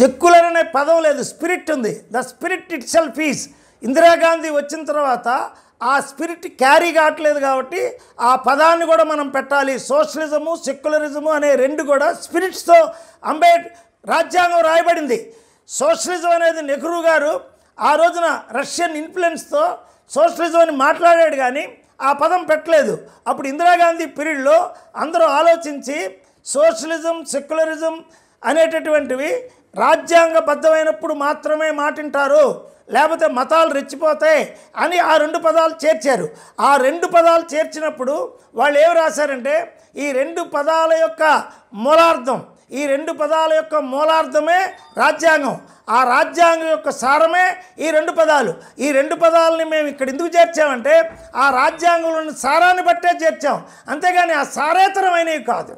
secular అనే పదం లేదు స్పిరిట్ ఉంది the spirit itself is Indira Gandhi వచ్చిన తర్వాత ఆ స్పిరిట్ క్యారీ కావట్లేదు కాబట్టి ఆ పదాన్ని కూడా మనం పెట్టాలి సోషలిజము సెక్యులరిజము అనే రెండు కూడా స్పిరిట్స్తో అంబేడ్ రాజ్యాంగం రాయబడింది సోషలిజం అనేది నెహ్రూ గారు ఆ రోజున రష్యన్ ఇన్ఫ్లుయెన్స్తో సోషలిజం అని మాట్లాడాడు కానీ ఆ పదం పెట్టలేదు అప్పుడు ఇందిరాగాంధీ పీరియడ్లో అందరూ ఆలోచించి సోషలిజం సెక్యులరిజం అనేటటువంటివి రాజ్యాంగబద్ధమైనప్పుడు మాత్రమే మాటింటారు లేకపోతే మతాలు రెచ్చిపోతాయి అని ఆ రెండు పదాలు చేర్చారు ఆ రెండు పదాలు చేర్చినప్పుడు వాళ్ళు ఏమి రాశారంటే ఈ రెండు పదాల యొక్క మూలార్థం ఈ రెండు పదాల యొక్క మూలార్థమే రాజ్యాంగం ఆ రాజ్యాంగం యొక్క సారమే ఈ రెండు పదాలు ఈ రెండు పదాలని మేము ఇక్కడ ఎందుకు చేర్చామంటే ఆ రాజ్యాంగంలోని సారాన్ని బట్టే చేర్చాం అంతేగాని ఆ సారేతరమైనవి కాదు